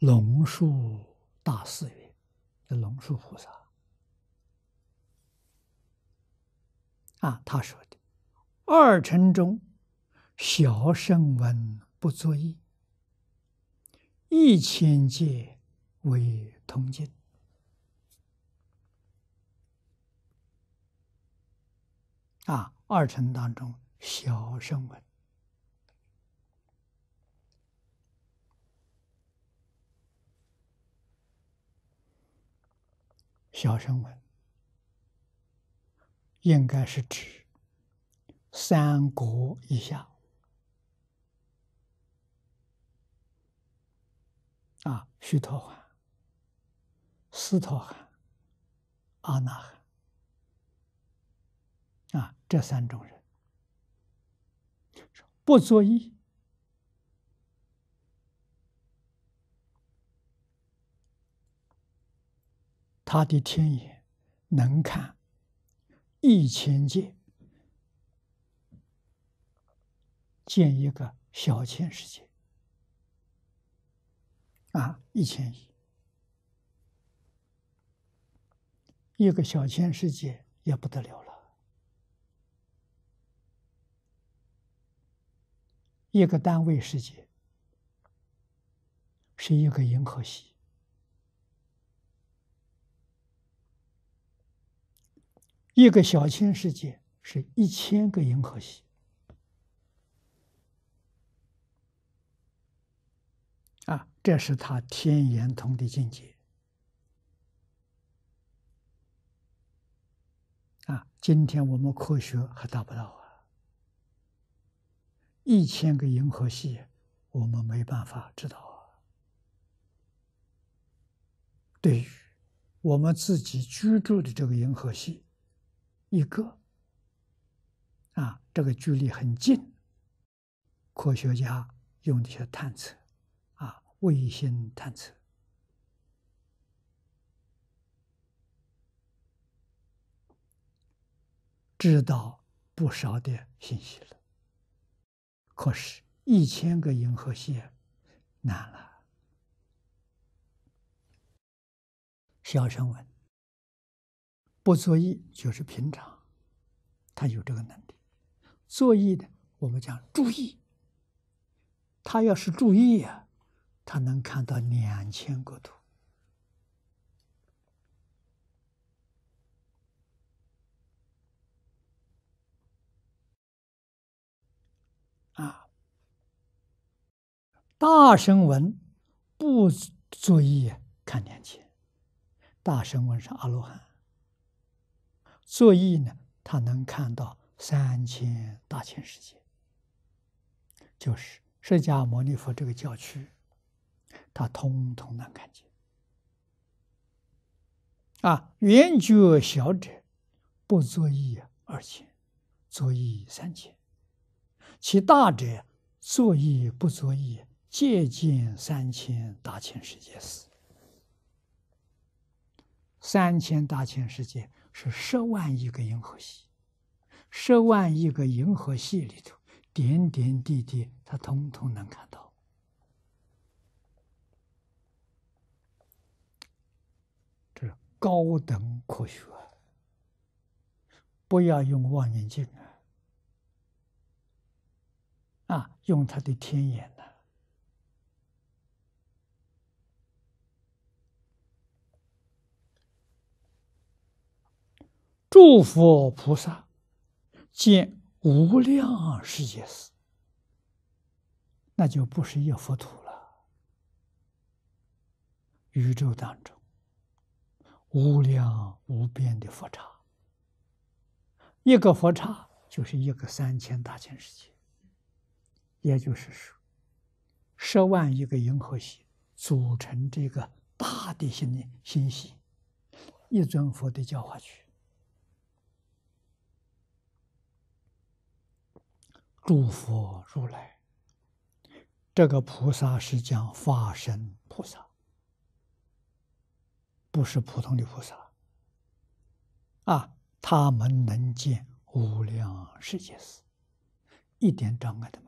龙树大士曰：“龙树菩萨啊，他说的，二乘中，小声闻不作意，一千界为通界啊，二乘当中小声闻。”小声闻应该是指三国以下啊，须陀洹、斯陀洹、阿那含啊，这三种人，不作揖。他的天眼能看一千界，建一个小千世界啊，一千亿一个小千世界也不得了了，一个单位世界是一个银河系。一个小千世界是一千个银河系，啊，这是他天眼通的境界，啊，今天我们科学还达不到啊，一千个银河系，我们没办法知道啊，对于我们自己居住的这个银河系。一个啊，这个距离很近，科学家用这些探测啊，卫星探测，知道不少的信息了。可是，一千个银河系难了。小声问。不作意就是平常，他有这个能力。作意的，我们讲注意。他要是注意呀，他能看到两千个图。啊，大声闻不作意看两千，大声闻是阿罗汉。作意呢，他能看到三千大千世界，就是释迦牟尼佛这个教区，他通通能看见。啊，圆觉小者不作意二千，作意三千；其大者作意不作意，借近三千大千世界时，三千大千世界。是十万亿个银河系，十万亿个银河系里头点点滴滴，他通通能看到。这是高等科学，不要用望远镜啊，啊，用他的天眼呢。诸佛菩萨见无量世界时，那就不是一佛土了。宇宙当中无量无边的佛刹，一个佛刹就是一个三千大千世界，也就是说，十万亿个银河系组成这个大的星系，一尊佛的教化区。诸佛如来，这个菩萨是讲法身菩萨，不是普通的菩萨。啊，他们能见无量世界时，一点障碍都没有。